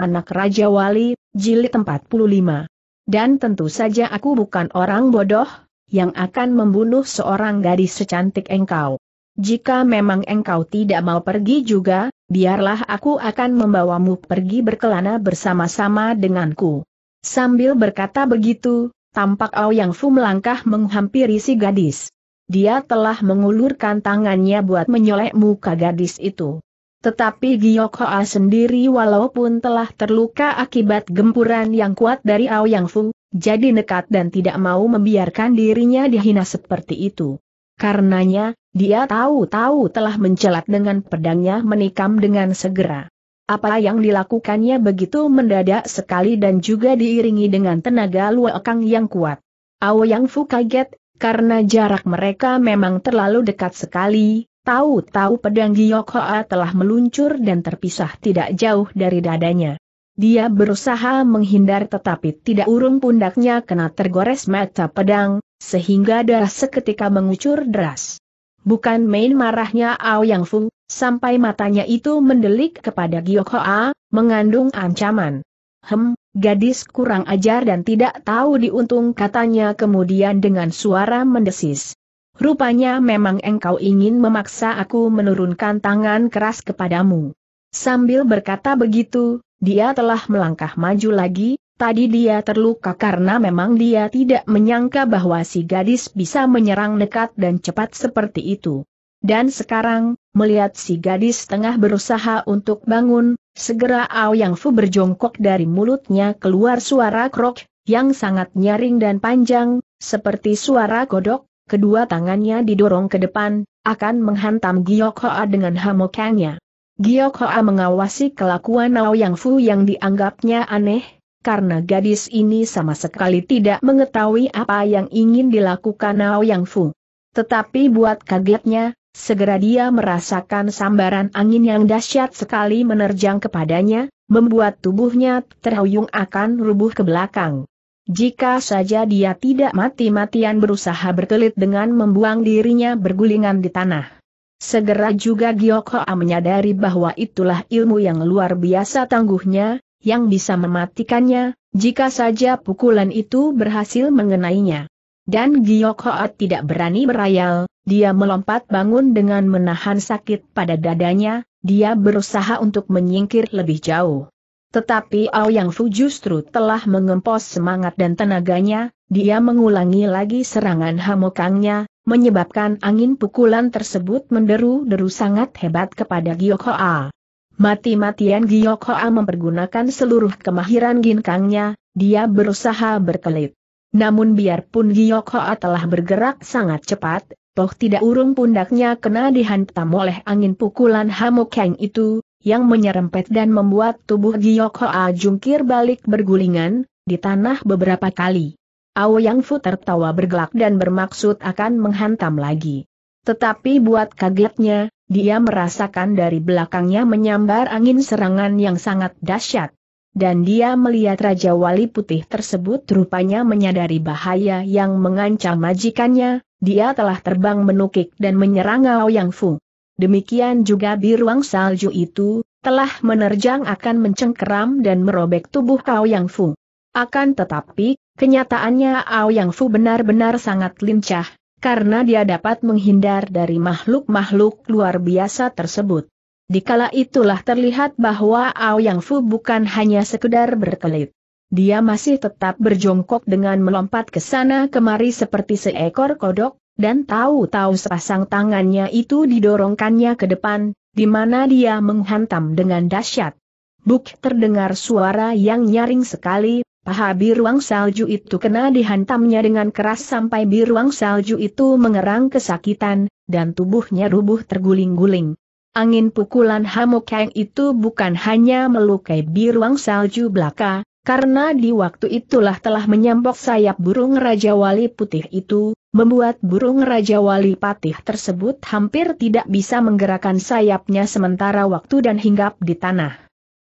Anak Raja Wali, Jilid 45. Dan tentu saja aku bukan orang bodoh, yang akan membunuh seorang gadis secantik engkau. Jika memang engkau tidak mau pergi juga, biarlah aku akan membawamu pergi berkelana bersama-sama denganku. Sambil berkata begitu, tampak Ao Yang Fu melangkah menghampiri si gadis. Dia telah mengulurkan tangannya buat menyolek muka gadis itu. Tetapi Giyok Hoa sendiri walaupun telah terluka akibat gempuran yang kuat dari Yang Fu, jadi nekat dan tidak mau membiarkan dirinya dihina seperti itu. Karenanya, dia tahu-tahu telah mencelat dengan pedangnya menikam dengan segera. Apa yang dilakukannya begitu mendadak sekali dan juga diiringi dengan tenaga luakang yang kuat. Yang Fu kaget, karena jarak mereka memang terlalu dekat sekali, Tahu-tahu pedang Hoa telah meluncur dan terpisah tidak jauh dari dadanya. Dia berusaha menghindar tetapi tidak urung pundaknya kena tergores mata pedang, sehingga darah seketika mengucur deras. Bukan main marahnya Ao Yang Fu, sampai matanya itu mendelik kepada Hoa, mengandung ancaman. Hem, gadis kurang ajar dan tidak tahu diuntung katanya kemudian dengan suara mendesis. Rupanya memang engkau ingin memaksa aku menurunkan tangan keras kepadamu. Sambil berkata begitu, dia telah melangkah maju lagi, Tadi dia terluka karena memang dia tidak menyangka bahwa si gadis bisa menyerang nekat dan cepat seperti itu. Dan sekarang, melihat si gadis tengah berusaha untuk bangun, segera Ao Yang Fu berjongkok dari mulutnya keluar suara krok, yang sangat nyaring dan panjang, seperti suara kodok, Kedua tangannya didorong ke depan, akan menghantam Giok Hoa dengan hamokangnya. Giok Hoa mengawasi kelakuan Nao Yang Fu yang dianggapnya aneh, karena gadis ini sama sekali tidak mengetahui apa yang ingin dilakukan Nao Yang Fu. Tetapi buat kagetnya, segera dia merasakan sambaran angin yang dahsyat sekali menerjang kepadanya, membuat tubuhnya terhuyung akan rubuh ke belakang. Jika saja dia tidak mati-matian berusaha berkelit dengan membuang dirinya bergulingan di tanah. Segera juga Giokhoa menyadari bahwa itulah ilmu yang luar biasa tangguhnya, yang bisa mematikannya, jika saja pukulan itu berhasil mengenainya. Dan Giokhoa tidak berani berayal, dia melompat bangun dengan menahan sakit pada dadanya, dia berusaha untuk menyingkir lebih jauh. Tetapi Yang Fu justru telah mengempos semangat dan tenaganya, dia mengulangi lagi serangan hamokangnya, menyebabkan angin pukulan tersebut menderu-deru sangat hebat kepada Hoa. Mati-matian Hoa mempergunakan seluruh kemahiran ginkangnya, dia berusaha berkelit. Namun biarpun Hoa telah bergerak sangat cepat, toh tidak urung pundaknya kena dihantam oleh angin pukulan Hamokang itu, yang menyerempet dan membuat tubuh Giyok Hoa jungkir balik bergulingan, di tanah beberapa kali. Yang Fu tertawa bergelak dan bermaksud akan menghantam lagi. Tetapi buat kagetnya, dia merasakan dari belakangnya menyambar angin serangan yang sangat dahsyat. Dan dia melihat Raja Wali Putih tersebut rupanya menyadari bahaya yang mengancam majikannya, dia telah terbang menukik dan menyerang Ao Yang Fu. Demikian juga biruang salju itu, telah menerjang akan mencengkeram dan merobek tubuh Ao Yang Fu. Akan tetapi, kenyataannya Ao Yang Fu benar-benar sangat lincah, karena dia dapat menghindar dari makhluk-makhluk luar biasa tersebut. Dikala itulah terlihat bahwa Ao Yang Fu bukan hanya sekedar berkelit. Dia masih tetap berjongkok dengan melompat ke sana kemari seperti seekor kodok, dan tahu-tahu sepasang tangannya itu didorongkannya ke depan, di mana dia menghantam dengan dahsyat. Buk terdengar suara yang nyaring sekali, paha biruang salju itu kena dihantamnya dengan keras sampai biruang salju itu mengerang kesakitan, dan tubuhnya rubuh terguling-guling. Angin pukulan Hamokeng itu bukan hanya melukai biruang salju belaka, karena di waktu itulah telah menyambok sayap burung Raja Wali Putih itu, membuat burung Raja Wali Patih tersebut hampir tidak bisa menggerakkan sayapnya sementara waktu dan hinggap di tanah.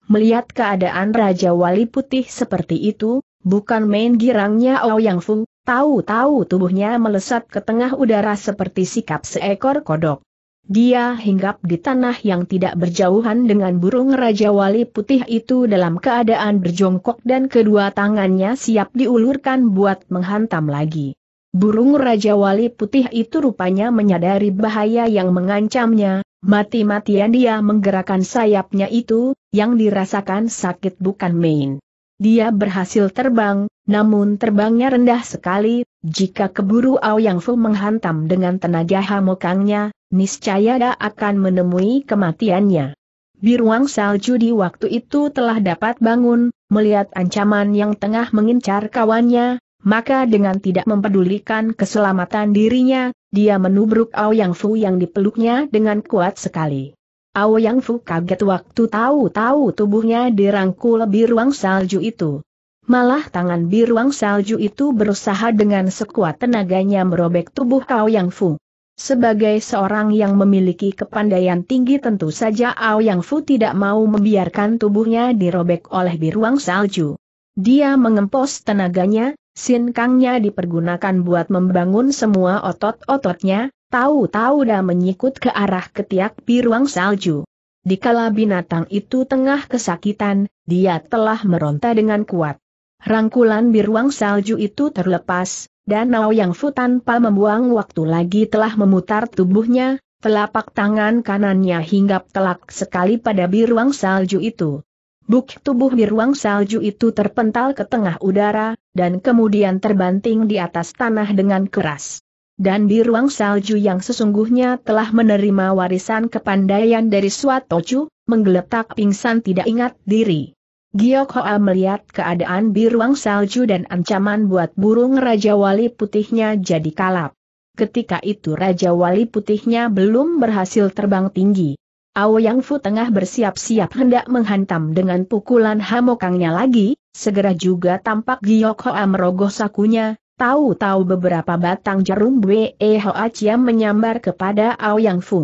Melihat keadaan Raja Wali Putih seperti itu, bukan main girangnya Ouyang Fung, tahu-tahu tubuhnya melesat ke tengah udara seperti sikap seekor kodok. Dia hinggap di tanah yang tidak berjauhan dengan burung Raja Wali Putih itu dalam keadaan berjongkok dan kedua tangannya siap diulurkan buat menghantam lagi. Burung Raja Wali Putih itu rupanya menyadari bahaya yang mengancamnya, mati-matian dia menggerakkan sayapnya itu, yang dirasakan sakit bukan main. Dia berhasil terbang, namun terbangnya rendah sekali, jika keburu Ao Yang Fu menghantam dengan tenaga hamokangnya, niscaya dia akan menemui kematiannya. Biruang salju di waktu itu telah dapat bangun, melihat ancaman yang tengah mengincar kawannya, maka dengan tidak mempedulikan keselamatan dirinya, dia menubruk Ao Yang Fu yang dipeluknya dengan kuat sekali. Yang Fu kaget waktu tahu-tahu tubuhnya dirangkul biruang salju itu. Malah tangan biruang salju itu berusaha dengan sekuat tenaganya merobek tubuh Ao Yang Fu. Sebagai seorang yang memiliki kepandaian tinggi tentu saja Ao Yang Fu tidak mau membiarkan tubuhnya dirobek oleh biruang salju. Dia mengempos tenaganya, Sinkangnya dipergunakan buat membangun semua otot-ototnya, tahu-tahu dah menyikut ke arah ketiak piruang salju. Dikala binatang itu tengah kesakitan, dia telah meronta dengan kuat. Rangkulan biruang salju itu terlepas, dan Nao yang Fu tanpa membuang waktu lagi telah memutar tubuhnya, telapak tangan kanannya hinggap telak sekali pada biruang salju itu. Buk tubuh ruang salju itu terpental ke tengah udara, dan kemudian terbanting di atas tanah dengan keras. Dan biruang salju yang sesungguhnya telah menerima warisan kepandaian dari Swatocu, menggeletak pingsan tidak ingat diri. Giok Hoa melihat keadaan biruang salju dan ancaman buat burung Raja Wali putihnya jadi kalap. Ketika itu Raja Wali putihnya belum berhasil terbang tinggi. Yang Fu tengah bersiap-siap hendak menghantam dengan pukulan hamokangnya lagi, segera juga tampak Giok Hoa merogoh sakunya, tahu-tahu beberapa batang jarum Bwe e Hoa Chiam menyambar kepada Yang Fu.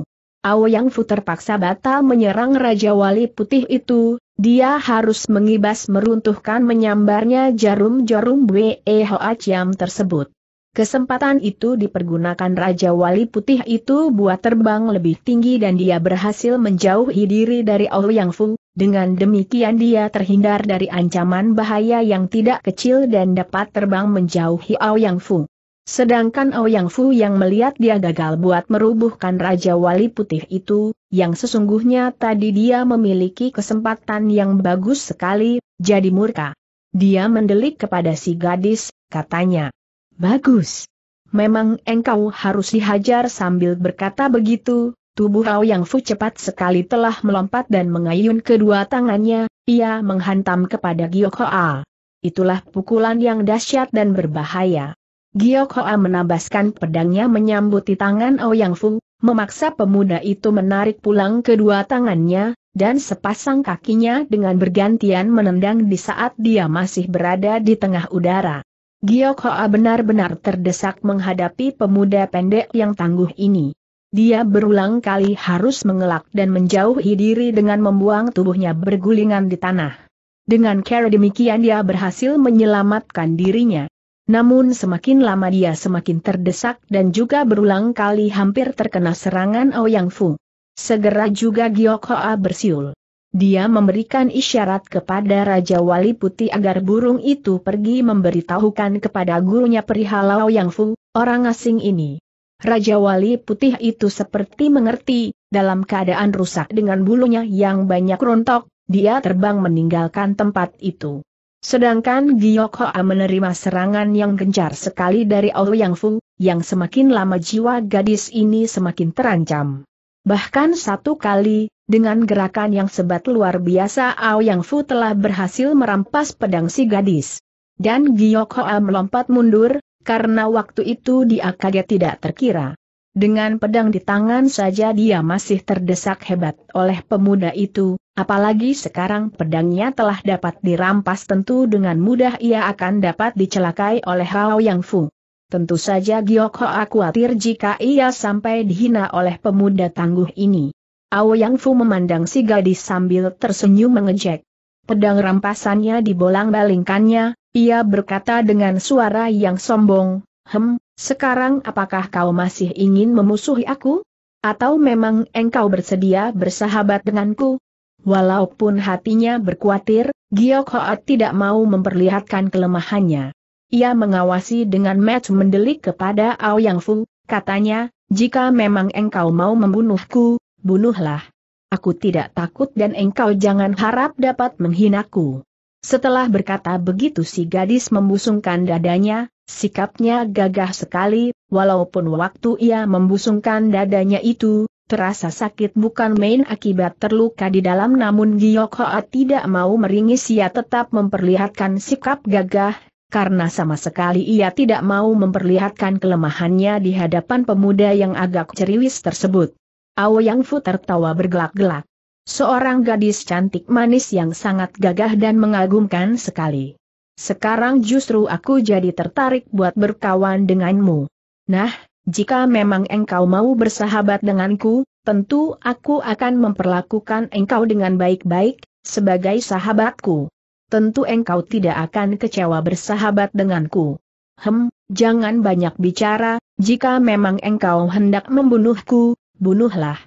Yang Fu terpaksa batal menyerang Raja Wali Putih itu, dia harus mengibas meruntuhkan menyambarnya jarum-jarum Bwe e Hoa Chiam tersebut. Kesempatan itu dipergunakan Raja Wali Putih itu buat terbang lebih tinggi dan dia berhasil menjauhi diri dari Ouyang Fu, dengan demikian dia terhindar dari ancaman bahaya yang tidak kecil dan dapat terbang menjauhi Ouyang Fu. Sedangkan Ouyang Fu yang melihat dia gagal buat merubuhkan Raja Wali Putih itu, yang sesungguhnya tadi dia memiliki kesempatan yang bagus sekali, jadi murka. Dia mendelik kepada si gadis, katanya. Bagus. Memang engkau harus dihajar sambil berkata begitu, tubuh Ao Yang Fu cepat sekali telah melompat dan mengayun kedua tangannya, ia menghantam kepada Giok Hoa. Itulah pukulan yang dahsyat dan berbahaya. Giok Hoa menabaskan pedangnya menyambuti tangan Ao Yang Fu, memaksa pemuda itu menarik pulang kedua tangannya, dan sepasang kakinya dengan bergantian menendang di saat dia masih berada di tengah udara. Giok Hoa benar-benar terdesak menghadapi pemuda pendek yang tangguh ini. Dia berulang kali harus mengelak dan menjauhi diri dengan membuang tubuhnya bergulingan di tanah. Dengan cara demikian dia berhasil menyelamatkan dirinya. Namun semakin lama dia semakin terdesak dan juga berulang kali hampir terkena serangan Ouyang Fu. Segera juga Giok Hoa bersiul. Dia memberikan isyarat kepada Raja Wali Putih agar burung itu pergi memberitahukan kepada gurunya perihal Yang Fu, orang asing ini. Raja Wali Putih itu seperti mengerti, dalam keadaan rusak dengan bulunya yang banyak rontok, dia terbang meninggalkan tempat itu. Sedangkan Giyok Hoa menerima serangan yang gencar sekali dari Ao Yang Fu, yang semakin lama jiwa gadis ini semakin terancam. Bahkan satu kali, dengan gerakan yang sebat luar biasa Ao Yang Fu telah berhasil merampas pedang si gadis. Dan Giyok Hoa melompat mundur, karena waktu itu dia kaget tidak terkira. Dengan pedang di tangan saja dia masih terdesak hebat oleh pemuda itu, apalagi sekarang pedangnya telah dapat dirampas tentu dengan mudah ia akan dapat dicelakai oleh Hao Yang Fu. Tentu saja Giok Hoa khawatir jika ia sampai dihina oleh pemuda tangguh ini. Yang Fu memandang si gadis sambil tersenyum mengejek. Pedang rampasannya dibolang-balingkannya, ia berkata dengan suara yang sombong, Hem, sekarang apakah kau masih ingin memusuhi aku? Atau memang engkau bersedia bersahabat denganku? Walaupun hatinya berkuatir, Giok Hoat tidak mau memperlihatkan kelemahannya. Ia mengawasi dengan match mendelik kepada Yang Fu, katanya, jika memang engkau mau membunuhku, bunuhlah. Aku tidak takut dan engkau jangan harap dapat menghinaku. Setelah berkata begitu si gadis membusungkan dadanya, sikapnya gagah sekali, walaupun waktu ia membusungkan dadanya itu, terasa sakit bukan main akibat terluka di dalam namun Giyokhoa tidak mau meringis ia tetap memperlihatkan sikap gagah, karena sama sekali ia tidak mau memperlihatkan kelemahannya di hadapan pemuda yang agak ceriwis tersebut. Yang Fu tertawa bergelak-gelak. Seorang gadis cantik manis yang sangat gagah dan mengagumkan sekali. Sekarang justru aku jadi tertarik buat berkawan denganmu. Nah, jika memang engkau mau bersahabat denganku, tentu aku akan memperlakukan engkau dengan baik-baik, sebagai sahabatku tentu engkau tidak akan kecewa bersahabat denganku. Hem, jangan banyak bicara, jika memang engkau hendak membunuhku, bunuhlah.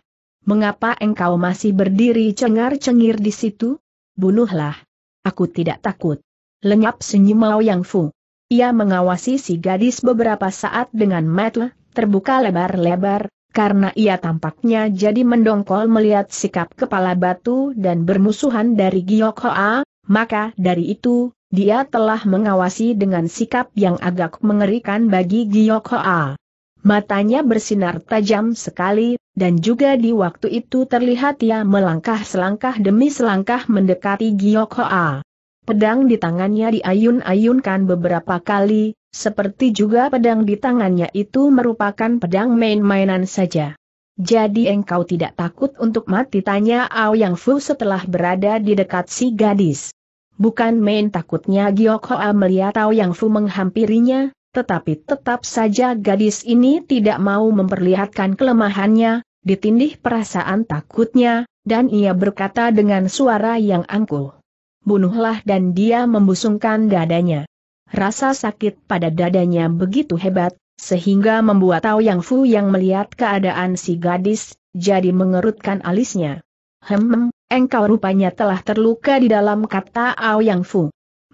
Mengapa engkau masih berdiri cengar-cengir di situ? Bunuhlah. Aku tidak takut. Lenyap senyum Mao Yang Fu. Ia mengawasi si gadis beberapa saat dengan mata terbuka lebar-lebar, karena ia tampaknya jadi mendongkol melihat sikap kepala batu dan bermusuhan dari Giok Hoa, maka dari itu, dia telah mengawasi dengan sikap yang agak mengerikan bagi Giyok Hoa. Matanya bersinar tajam sekali, dan juga di waktu itu terlihat ia melangkah selangkah demi selangkah mendekati Giyok Hoa. Pedang di tangannya diayun-ayunkan beberapa kali, seperti juga pedang di tangannya itu merupakan pedang main-mainan saja. Jadi engkau tidak takut untuk mati tanya Ao Yang Fu setelah berada di dekat si gadis. Bukan main takutnya Giok Hoa melihat Ao Yang Fu menghampirinya, tetapi tetap saja gadis ini tidak mau memperlihatkan kelemahannya, ditindih perasaan takutnya, dan ia berkata dengan suara yang angkuh. Bunuhlah dan dia membusungkan dadanya. Rasa sakit pada dadanya begitu hebat, sehingga membuat Tao Yang Fu yang melihat keadaan si gadis, jadi mengerutkan alisnya. Hem, engkau rupanya telah terluka di dalam kata Ao Yang Fu.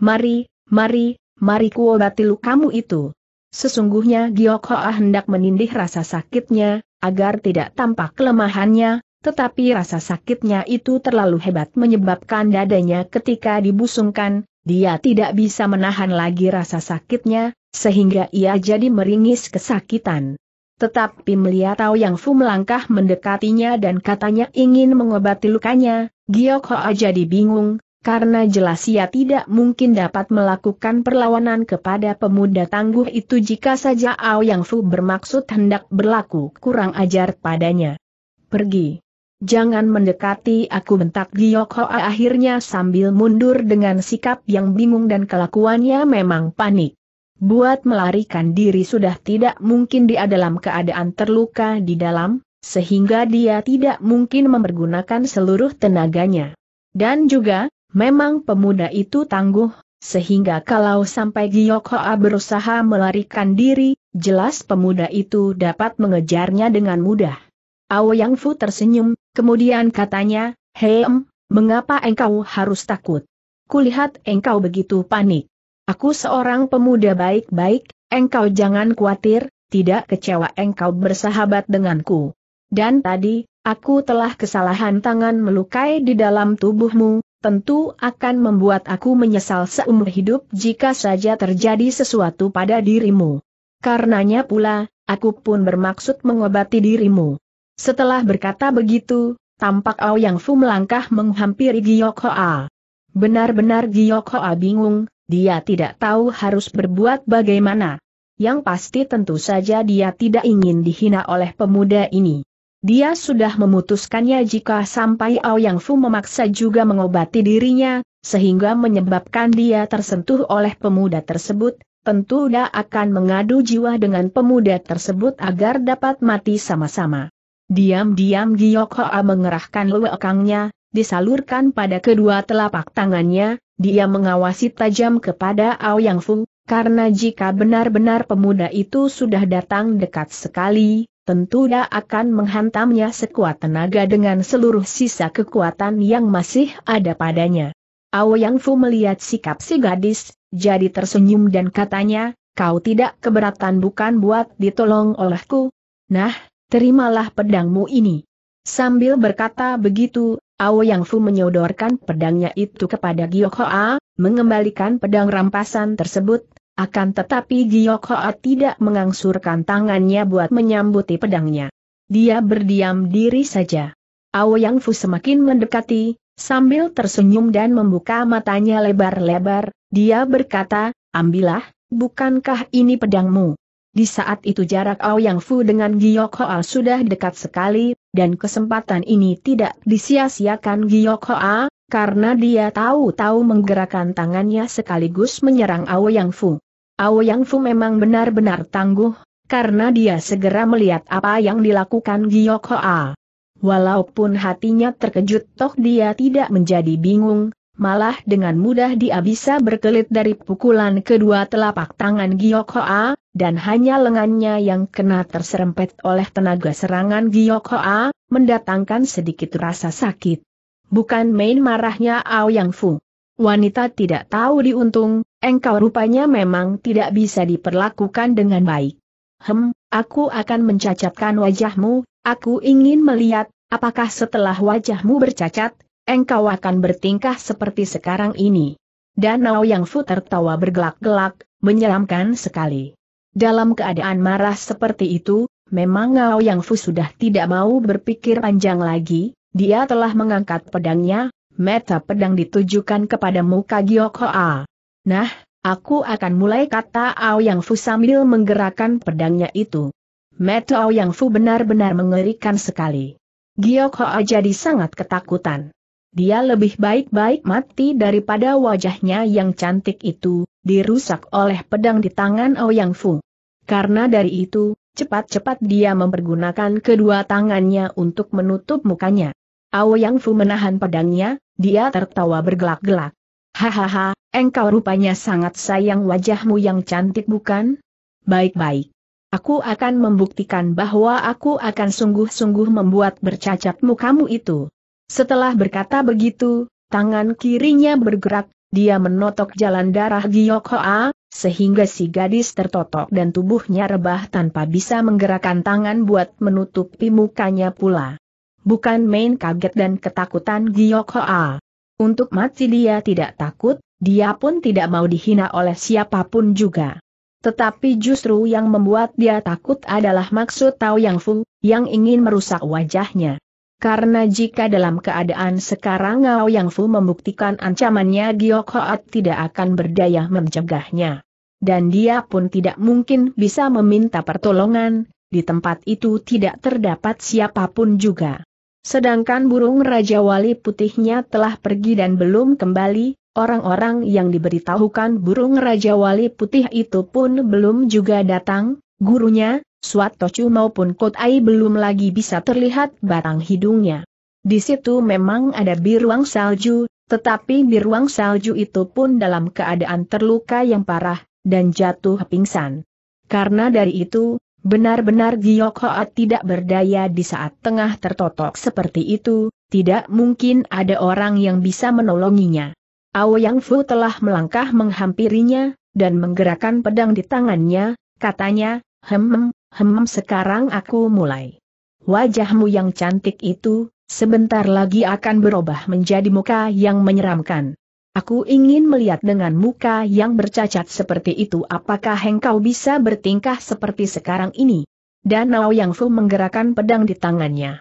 Mari, mari, mari kuobati lukamu itu. Sesungguhnya Giok Hoa hendak menindih rasa sakitnya, agar tidak tampak kelemahannya, tetapi rasa sakitnya itu terlalu hebat menyebabkan dadanya ketika dibusungkan, dia tidak bisa menahan lagi rasa sakitnya, sehingga ia jadi meringis kesakitan. Tetapi melihat Tao Yang Fu melangkah mendekatinya dan katanya ingin mengobati lukanya, Giok Hoa jadi bingung, karena jelas ia tidak mungkin dapat melakukan perlawanan kepada pemuda tangguh itu jika saja Ao Yang Fu bermaksud hendak berlaku kurang ajar padanya. Pergi. Jangan mendekati aku bentak Giyok Hoa akhirnya sambil mundur dengan sikap yang bingung dan kelakuannya memang panik. Buat melarikan diri sudah tidak mungkin dia dalam keadaan terluka di dalam, sehingga dia tidak mungkin mempergunakan seluruh tenaganya. Dan juga, memang pemuda itu tangguh, sehingga kalau sampai Giyok Hoa berusaha melarikan diri, jelas pemuda itu dapat mengejarnya dengan mudah. Ao Yang Fu tersenyum, Kemudian katanya, Hem, mengapa engkau harus takut? Kulihat engkau begitu panik. Aku seorang pemuda baik-baik, engkau jangan khawatir, tidak kecewa engkau bersahabat denganku. Dan tadi, aku telah kesalahan tangan melukai di dalam tubuhmu, tentu akan membuat aku menyesal seumur hidup jika saja terjadi sesuatu pada dirimu. Karenanya pula, aku pun bermaksud mengobati dirimu. Setelah berkata begitu, tampak Ao Yang Fu melangkah menghampiri Giyok Hoa. Benar-benar Giyok Hoa bingung, dia tidak tahu harus berbuat bagaimana. Yang pasti tentu saja dia tidak ingin dihina oleh pemuda ini. Dia sudah memutuskannya jika sampai Ao Yang Fu memaksa juga mengobati dirinya, sehingga menyebabkan dia tersentuh oleh pemuda tersebut, tentu dia akan mengadu jiwa dengan pemuda tersebut agar dapat mati sama-sama. Diam-diam Giyok Hoa mengerahkan lewekangnya, disalurkan pada kedua telapak tangannya, dia mengawasi tajam kepada Ao Yang Fu, karena jika benar-benar pemuda itu sudah datang dekat sekali, tentu dia akan menghantamnya sekuat tenaga dengan seluruh sisa kekuatan yang masih ada padanya. Ao Yang Fu melihat sikap si gadis, jadi tersenyum dan katanya, kau tidak keberatan bukan buat ditolong olehku. Nah, terimalah pedangmu ini. Sambil berkata begitu, Ao Yang Fu menyodorkan pedangnya itu kepada Giok Hoa, mengembalikan pedang rampasan tersebut, akan tetapi Giok Hoa tidak mengangsurkan tangannya buat menyambuti pedangnya. Dia berdiam diri saja. Ao Yang Fu semakin mendekati, sambil tersenyum dan membuka matanya lebar-lebar, dia berkata, ambillah, bukankah ini pedangmu? Di saat itu jarak Ao Yang Fu dengan Giyok Hoa sudah dekat sekali, dan kesempatan ini tidak disia-siakan Giyok Hoa, karena dia tahu-tahu menggerakkan tangannya sekaligus menyerang Ao Yang Fu. Ao Yang Fu memang benar-benar tangguh, karena dia segera melihat apa yang dilakukan Giyok Hoa. Walaupun hatinya terkejut toh dia tidak menjadi bingung, malah dengan mudah dia bisa berkelit dari pukulan kedua telapak tangan Giok Hoa, dan hanya lengannya yang kena terserempet oleh tenaga serangan Giok Hoa, mendatangkan sedikit rasa sakit. Bukan main marahnya Ao Yang Fu. Wanita tidak tahu diuntung, engkau rupanya memang tidak bisa diperlakukan dengan baik. Hem, aku akan mencacatkan wajahmu, aku ingin melihat, apakah setelah wajahmu bercacat, engkau akan bertingkah seperti sekarang ini. Dan Danau yang Fu tertawa bergelak-gelak, menyeramkan sekali. Dalam keadaan marah seperti itu, memang Ngao Yang Fu sudah tidak mau berpikir panjang lagi, dia telah mengangkat pedangnya, meta pedang ditujukan kepada muka Giok Hoa. Nah, aku akan mulai kata Ao Yang Fu sambil menggerakkan pedangnya itu. Meta Ao Yang Fu benar-benar mengerikan sekali. Giok Hoa jadi sangat ketakutan. Dia lebih baik-baik mati daripada wajahnya yang cantik itu, dirusak oleh pedang di tangan Ouyang Fu. Karena dari itu, cepat-cepat dia mempergunakan kedua tangannya untuk menutup mukanya. Ouyang Fu menahan pedangnya, dia tertawa bergelak-gelak. Hahaha, engkau rupanya sangat sayang wajahmu yang cantik bukan? Baik-baik. Aku akan membuktikan bahwa aku akan sungguh-sungguh membuat bercacat mukamu itu. Setelah berkata begitu, tangan kirinya bergerak, dia menotok jalan darah Giyok Hoa, sehingga si gadis tertotok dan tubuhnya rebah tanpa bisa menggerakkan tangan buat menutupi mukanya pula. Bukan main kaget dan ketakutan Giyok Hoa. Untuk mati dia tidak takut, dia pun tidak mau dihina oleh siapapun juga. Tetapi justru yang membuat dia takut adalah maksud Tao Yang Fu, yang ingin merusak wajahnya. Karena jika dalam keadaan sekarang Ngao Yang Fu membuktikan ancamannya Giok Hoat tidak akan berdaya mencegahnya. Dan dia pun tidak mungkin bisa meminta pertolongan, di tempat itu tidak terdapat siapapun juga. Sedangkan burung Raja Wali putihnya telah pergi dan belum kembali, orang-orang yang diberitahukan burung Raja Wali putih itu pun belum juga datang, gurunya, Suat Tocu maupun Ai belum lagi bisa terlihat batang hidungnya. Di situ memang ada biruang salju, tetapi biruang salju itu pun dalam keadaan terluka yang parah, dan jatuh pingsan. Karena dari itu, benar-benar Giyok Hoa tidak berdaya di saat tengah tertotok seperti itu, tidak mungkin ada orang yang bisa menolonginya. Yang Fu telah melangkah menghampirinya, dan menggerakkan pedang di tangannya, katanya, hem, Hmm sekarang aku mulai. Wajahmu yang cantik itu, sebentar lagi akan berubah menjadi muka yang menyeramkan. Aku ingin melihat dengan muka yang bercacat seperti itu apakah engkau bisa bertingkah seperti sekarang ini. Danau Yang Fu menggerakkan pedang di tangannya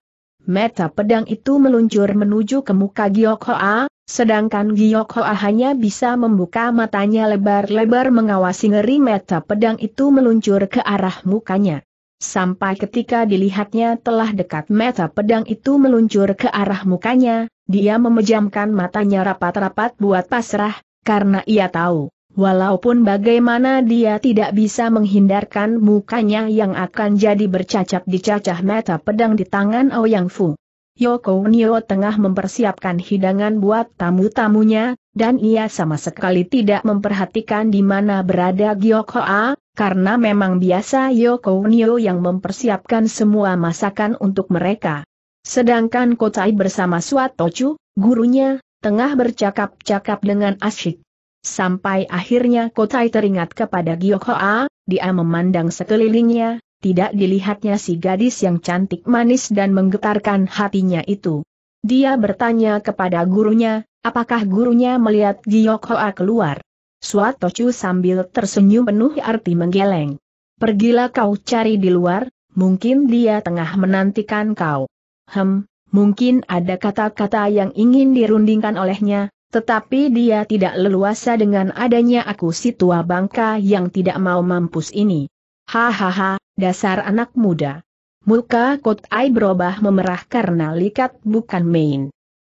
meta pedang itu meluncur menuju ke muka Giok Hoa, sedangkan Giok Hoa hanya bisa membuka matanya lebar-lebar mengawasi ngeri meta pedang itu meluncur ke arah mukanya. Sampai ketika dilihatnya telah dekat meta pedang itu meluncur ke arah mukanya, dia memejamkan matanya rapat-rapat buat pasrah, karena ia tahu, Walaupun bagaimana dia tidak bisa menghindarkan mukanya yang akan jadi bercacat di cacah mata pedang di tangan Ouyang Fu. Yoko Nio tengah mempersiapkan hidangan buat tamu-tamunya, dan ia sama sekali tidak memperhatikan di mana berada Gyoko A, karena memang biasa Yoko Nio yang mempersiapkan semua masakan untuk mereka. Sedangkan Kotai bersama Suatochu, gurunya, tengah bercakap-cakap dengan asyik. Sampai akhirnya Kotai teringat kepada Giokhoa, dia memandang sekelilingnya, tidak dilihatnya si gadis yang cantik manis dan menggetarkan hatinya itu. Dia bertanya kepada gurunya, apakah gurunya melihat Giokhoa keluar. Suatochu sambil tersenyum penuh arti menggeleng. Pergilah kau cari di luar, mungkin dia tengah menantikan kau. Hem, mungkin ada kata-kata yang ingin dirundingkan olehnya, tetapi dia tidak leluasa dengan adanya aku si tua bangka yang tidak mau mampus ini. Hahaha, dasar anak muda. Muka Kot Ai berubah memerah karena likat bukan main.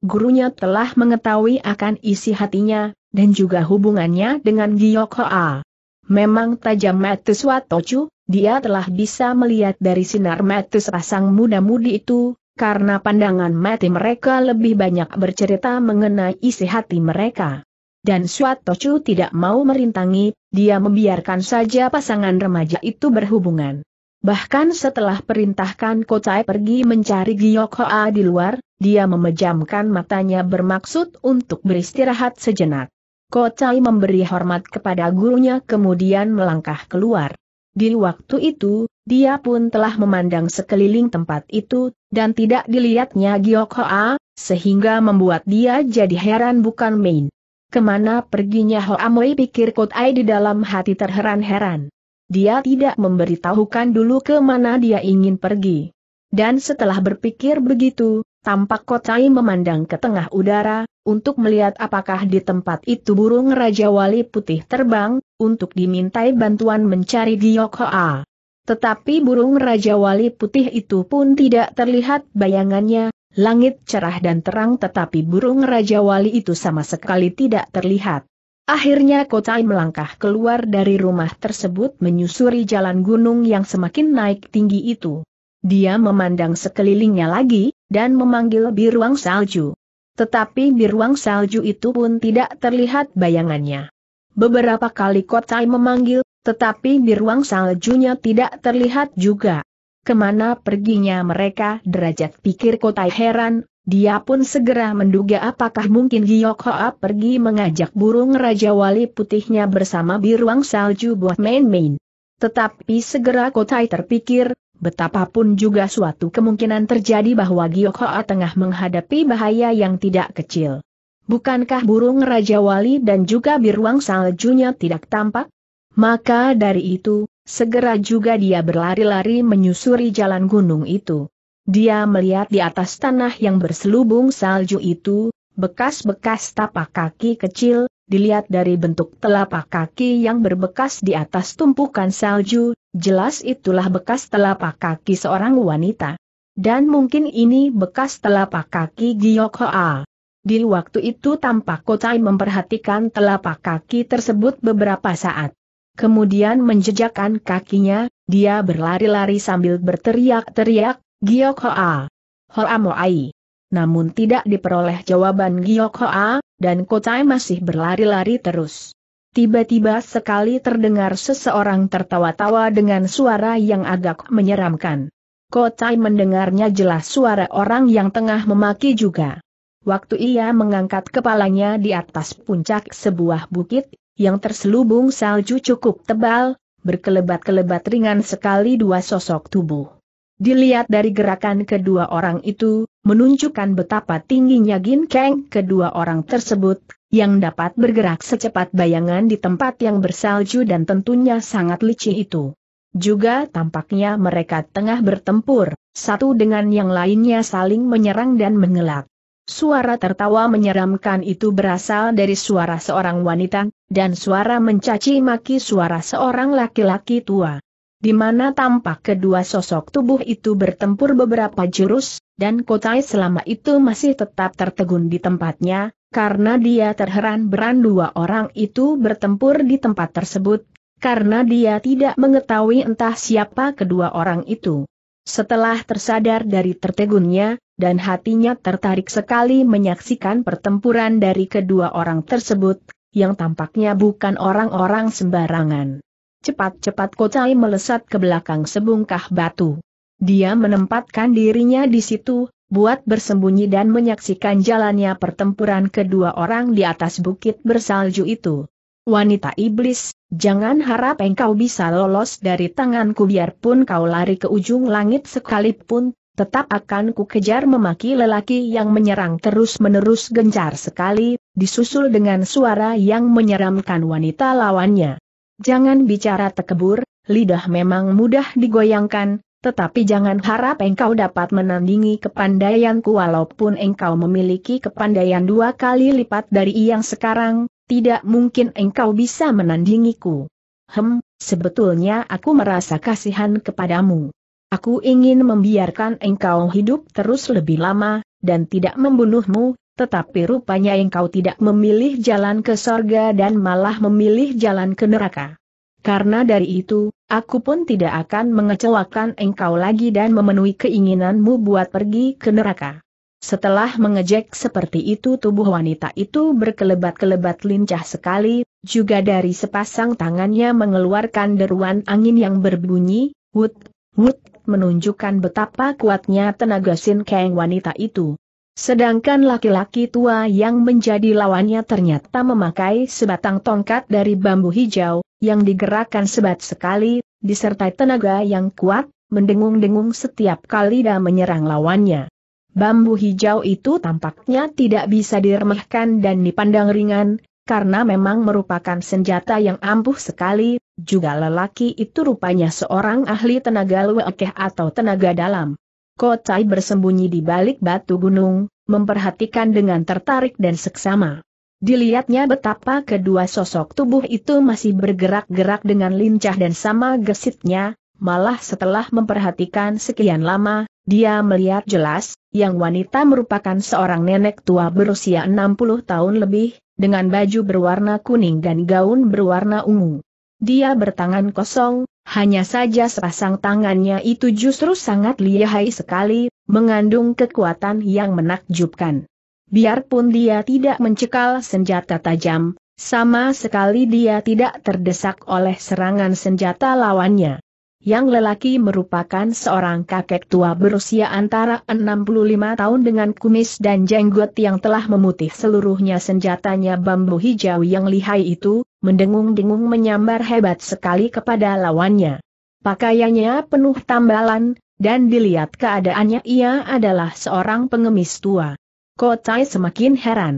Gurunya telah mengetahui akan isi hatinya, dan juga hubungannya dengan Giyok Hoa. Memang tajam Metus Watocu, dia telah bisa melihat dari sinar Metus pasang muda-mudi itu, karena pandangan mati mereka lebih banyak bercerita mengenai isi hati mereka. Dan Suatochu tidak mau merintangi, dia membiarkan saja pasangan remaja itu berhubungan. Bahkan setelah perintahkan Kotai pergi mencari Giyok Hoa di luar, dia memejamkan matanya bermaksud untuk beristirahat sejenak. Kotai memberi hormat kepada gurunya kemudian melangkah keluar. Di waktu itu, dia pun telah memandang sekeliling tempat itu, dan tidak dilihatnya Giok Hoa, sehingga membuat dia jadi heran bukan main. Kemana perginya Hoa Mui pikir Kotai di dalam hati terheran-heran. Dia tidak memberitahukan dulu kemana dia ingin pergi. Dan setelah berpikir begitu, tampak Kotai memandang ke tengah udara, untuk melihat apakah di tempat itu burung Raja Wali Putih terbang, untuk dimintai bantuan mencari Giok Hoa. Tetapi burung Raja Wali Putih itu pun tidak terlihat bayangannya, langit cerah dan terang tetapi burung Raja Wali itu sama sekali tidak terlihat. Akhirnya Kotai melangkah keluar dari rumah tersebut menyusuri jalan gunung yang semakin naik tinggi itu. Dia memandang sekelilingnya lagi, dan memanggil biruang salju. Tetapi biruang salju itu pun tidak terlihat bayangannya. Beberapa kali Kotai memanggil, tetapi di ruang saljunya tidak terlihat juga. Kemana perginya mereka derajat pikir Kotai heran, dia pun segera menduga apakah mungkin Giyok Hoa pergi mengajak burung Raja Wali putihnya bersama biruang salju buat main-main. Tetapi segera Kotai terpikir, betapapun juga suatu kemungkinan terjadi bahwa Giyok Hoa tengah menghadapi bahaya yang tidak kecil. Bukankah burung Raja Wali dan juga biruang saljunya tidak tampak? Maka dari itu, segera juga dia berlari-lari menyusuri jalan gunung itu. Dia melihat di atas tanah yang berselubung salju itu, bekas-bekas tapak kaki kecil, dilihat dari bentuk telapak kaki yang berbekas di atas tumpukan salju, jelas itulah bekas telapak kaki seorang wanita. Dan mungkin ini bekas telapak kaki Giok Hoa. Di waktu itu tampak Kotai memperhatikan telapak kaki tersebut beberapa saat. Kemudian menjejakkan kakinya, dia berlari-lari sambil berteriak-teriak, Giyok Hoa! Hoa Moai! Namun tidak diperoleh jawaban Giyok Hoa, dan Kotai masih berlari-lari terus. Tiba-tiba sekali terdengar seseorang tertawa-tawa dengan suara yang agak menyeramkan. Kotai mendengarnya jelas suara orang yang tengah memaki juga. Waktu ia mengangkat kepalanya di atas puncak sebuah bukit, yang terselubung salju cukup tebal, berkelebat-kelebat ringan sekali dua sosok tubuh. Dilihat dari gerakan kedua orang itu, menunjukkan betapa tingginya ginkeng kedua orang tersebut, yang dapat bergerak secepat bayangan di tempat yang bersalju dan tentunya sangat licin itu. Juga tampaknya mereka tengah bertempur, satu dengan yang lainnya saling menyerang dan mengelak. Suara tertawa menyeramkan itu berasal dari suara seorang wanita, dan suara mencaci maki suara seorang laki-laki tua. Di mana tampak kedua sosok tubuh itu bertempur beberapa jurus, dan Kotai selama itu masih tetap tertegun di tempatnya, karena dia terheran beran dua orang itu bertempur di tempat tersebut, karena dia tidak mengetahui entah siapa kedua orang itu. Setelah tersadar dari tertegunnya, dan hatinya tertarik sekali menyaksikan pertempuran dari kedua orang tersebut, yang tampaknya bukan orang-orang sembarangan. Cepat-cepat Kocai melesat ke belakang sebungkah batu. Dia menempatkan dirinya di situ, buat bersembunyi dan menyaksikan jalannya pertempuran kedua orang di atas bukit bersalju itu. Wanita iblis, jangan harap engkau bisa lolos dari tanganku biarpun kau lari ke ujung langit sekalipun, tetap akan ku kejar memaki lelaki yang menyerang terus-menerus gencar sekali, disusul dengan suara yang menyeramkan wanita lawannya. Jangan bicara tekebur, lidah memang mudah digoyangkan, tetapi jangan harap engkau dapat menandingi kepandaianku walaupun engkau memiliki kepandaian dua kali lipat dari yang sekarang, tidak mungkin engkau bisa menandingiku. Hem, sebetulnya aku merasa kasihan kepadamu. Aku ingin membiarkan engkau hidup terus lebih lama, dan tidak membunuhmu, tetapi rupanya engkau tidak memilih jalan ke sorga dan malah memilih jalan ke neraka. Karena dari itu, aku pun tidak akan mengecewakan engkau lagi dan memenuhi keinginanmu buat pergi ke neraka. Setelah mengejek seperti itu tubuh wanita itu berkelebat-kelebat lincah sekali, juga dari sepasang tangannya mengeluarkan deruan angin yang berbunyi, wut, Wood menunjukkan betapa kuatnya tenaga Sin Kang wanita itu. Sedangkan laki-laki tua yang menjadi lawannya ternyata memakai sebatang tongkat dari bambu hijau, yang digerakkan sebat sekali, disertai tenaga yang kuat, mendengung-dengung setiap kali dia menyerang lawannya. Bambu hijau itu tampaknya tidak bisa diremehkan dan dipandang ringan, karena memang merupakan senjata yang ampuh sekali, juga lelaki itu rupanya seorang ahli tenaga luekeh atau tenaga dalam. Kocai bersembunyi di balik batu gunung, memperhatikan dengan tertarik dan seksama. Dilihatnya betapa kedua sosok tubuh itu masih bergerak-gerak dengan lincah dan sama gesitnya, malah setelah memperhatikan sekian lama, dia melihat jelas, yang wanita merupakan seorang nenek tua berusia 60 tahun lebih, dengan baju berwarna kuning dan gaun berwarna ungu. Dia bertangan kosong, hanya saja sepasang tangannya itu justru sangat lihai sekali, mengandung kekuatan yang menakjubkan. Biarpun dia tidak mencekal senjata tajam, sama sekali dia tidak terdesak oleh serangan senjata lawannya. Yang lelaki merupakan seorang kakek tua berusia antara 65 tahun dengan kumis dan jenggot yang telah memutih seluruhnya senjatanya bambu hijau yang lihai itu, mendengung-dengung menyambar hebat sekali kepada lawannya. Pakaiannya penuh tambalan, dan dilihat keadaannya ia adalah seorang pengemis tua. Kotai semakin heran.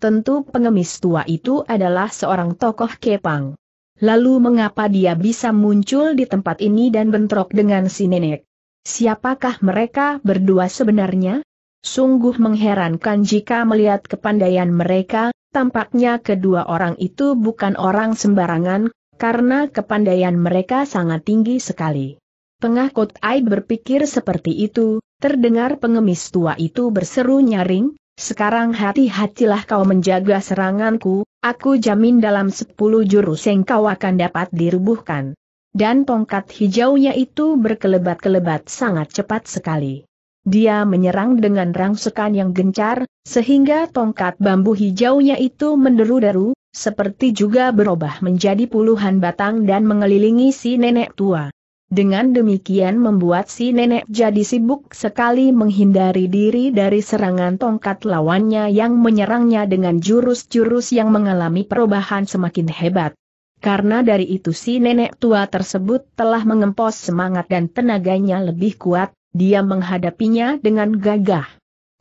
Tentu pengemis tua itu adalah seorang tokoh kepang. Lalu mengapa dia bisa muncul di tempat ini dan bentrok dengan si nenek? Siapakah mereka berdua sebenarnya? Sungguh mengherankan jika melihat kepandaian mereka, tampaknya kedua orang itu bukan orang sembarangan, karena kepandaian mereka sangat tinggi sekali. Tengah Kotai berpikir seperti itu, terdengar pengemis tua itu berseru nyaring, sekarang hati-hatilah kau menjaga seranganku, aku jamin dalam sepuluh jurus yang kau akan dapat dirubuhkan. Dan tongkat hijaunya itu berkelebat-kelebat sangat cepat sekali. Dia menyerang dengan rangsekan yang gencar, sehingga tongkat bambu hijaunya itu menderu-deru, seperti juga berubah menjadi puluhan batang dan mengelilingi si nenek tua. Dengan demikian membuat si nenek jadi sibuk sekali menghindari diri dari serangan tongkat lawannya yang menyerangnya dengan jurus-jurus yang mengalami perubahan semakin hebat. Karena dari itu si nenek tua tersebut telah mengempos semangat dan tenaganya lebih kuat, dia menghadapinya dengan gagah.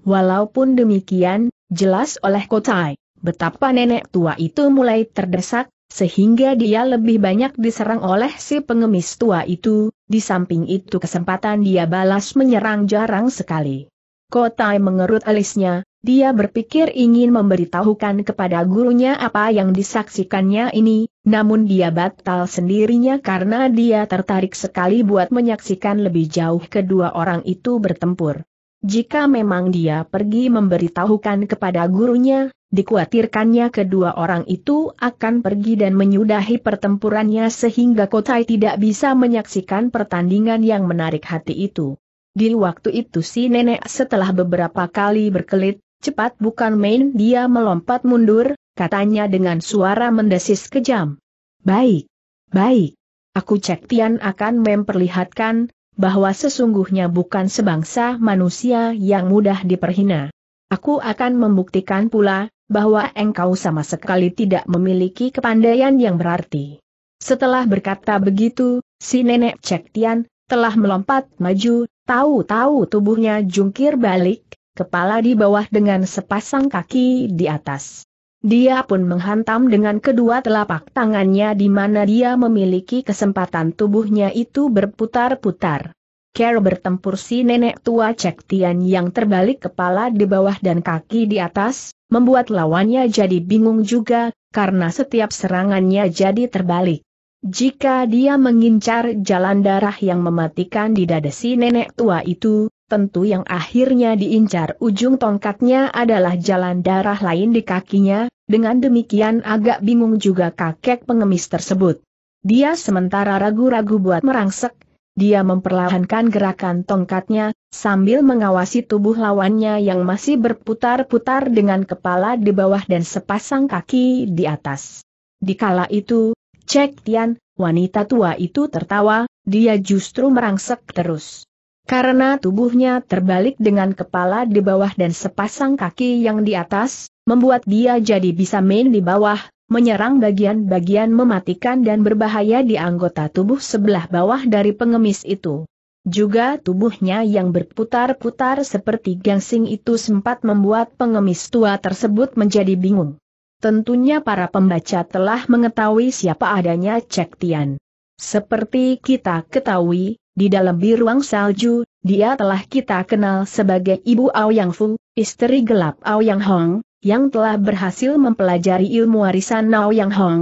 Walaupun demikian, jelas oleh Kotai, betapa nenek tua itu mulai terdesak, sehingga dia lebih banyak diserang oleh si pengemis tua itu, di samping itu kesempatan dia balas menyerang jarang sekali. Kotai mengerut alisnya, dia berpikir ingin memberitahukan kepada gurunya apa yang disaksikannya ini, namun dia batal sendirinya karena dia tertarik sekali buat menyaksikan lebih jauh kedua orang itu bertempur. Jika memang dia pergi memberitahukan kepada gurunya, dikhawatirkannya kedua orang itu akan pergi dan menyudahi pertempurannya sehingga Kotai tidak bisa menyaksikan pertandingan yang menarik hati itu. Di waktu itu si nenek setelah beberapa kali berkelit, Cepat bukan main dia melompat mundur, katanya dengan suara mendesis kejam. Baik, baik. Aku cek Tian akan memperlihatkan, bahwa sesungguhnya bukan sebangsa manusia yang mudah diperhina. Aku akan membuktikan pula, bahwa engkau sama sekali tidak memiliki kepandaian yang berarti. Setelah berkata begitu, si nenek Cek Tian, telah melompat maju, tahu-tahu tubuhnya jungkir balik, kepala di bawah dengan sepasang kaki di atas. Dia pun menghantam dengan kedua telapak tangannya di mana dia memiliki kesempatan tubuhnya itu berputar-putar. Care bertempur si nenek tua Cek Tian yang terbalik kepala di bawah dan kaki di atas, membuat lawannya jadi bingung juga, karena setiap serangannya jadi terbalik. Jika dia mengincar jalan darah yang mematikan di dada si nenek tua itu, tentu yang akhirnya diincar ujung tongkatnya adalah jalan darah lain di kakinya, dengan demikian agak bingung juga kakek pengemis tersebut. Dia sementara ragu-ragu buat merangsek, dia memperlahankan gerakan tongkatnya, sambil mengawasi tubuh lawannya yang masih berputar-putar dengan kepala di bawah dan sepasang kaki di atas. Dikala itu, Cek Tian, wanita tua itu tertawa, dia justru merangsek terus. Karena tubuhnya terbalik dengan kepala di bawah dan sepasang kaki yang di atas, membuat dia jadi bisa main di bawah, menyerang bagian-bagian mematikan dan berbahaya di anggota tubuh sebelah bawah dari pengemis itu. Juga tubuhnya yang berputar-putar seperti gangsing itu sempat membuat pengemis tua tersebut menjadi bingung. Tentunya para pembaca telah mengetahui siapa adanya Cek Tian. Seperti kita ketahui, di dalam biruang salju, dia telah kita kenal sebagai Ibu Ao Yang Fu, istri gelap Ao Yang Hong, yang telah berhasil mempelajari ilmu warisan Ao Yang Hong.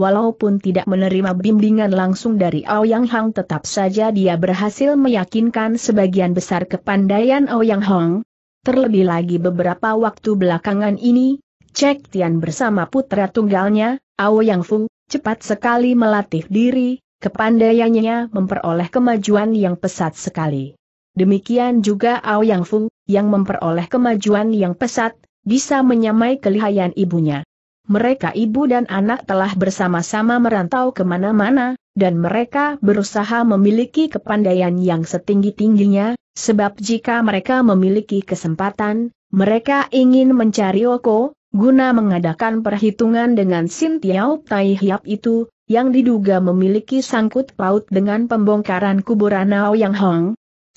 Walaupun tidak menerima bimbingan langsung dari Ao Yang Hong tetap saja dia berhasil meyakinkan sebagian besar kepandaian Yang Hong. Terlebih lagi beberapa waktu belakangan ini, Cek Tian bersama putra tunggalnya, Ao Yang Fu, cepat sekali melatih diri, kepandaiannya memperoleh kemajuan yang pesat sekali. Demikian juga Ao Yang Fu, yang memperoleh kemajuan yang pesat, bisa menyamai kelihayan ibunya. Mereka ibu dan anak telah bersama-sama merantau kemana-mana, dan mereka berusaha memiliki kepandaian yang setinggi-tingginya, sebab jika mereka memiliki kesempatan, mereka ingin mencari Oko, guna mengadakan perhitungan dengan Sin Tiao Tai Hiap itu, yang diduga memiliki sangkut paut dengan pembongkaran kuburan Nao Yang Hong.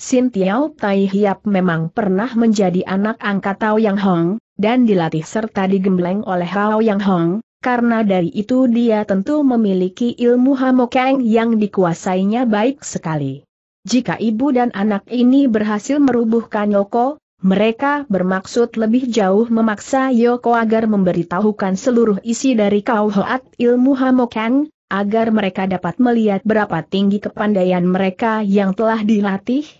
Sin Tiao Tai Hiap memang pernah menjadi anak angkat Tao Yang Hong, dan dilatih serta digembleng oleh Hao Yang Hong, karena dari itu dia tentu memiliki ilmu Hamokeng yang dikuasainya baik sekali. Jika ibu dan anak ini berhasil merubuhkan Yoko, mereka bermaksud lebih jauh memaksa Yoko agar memberitahukan seluruh isi dari Kau Hoat ilmu Hamokeng, agar mereka dapat melihat berapa tinggi kepandaian mereka yang telah dilatih,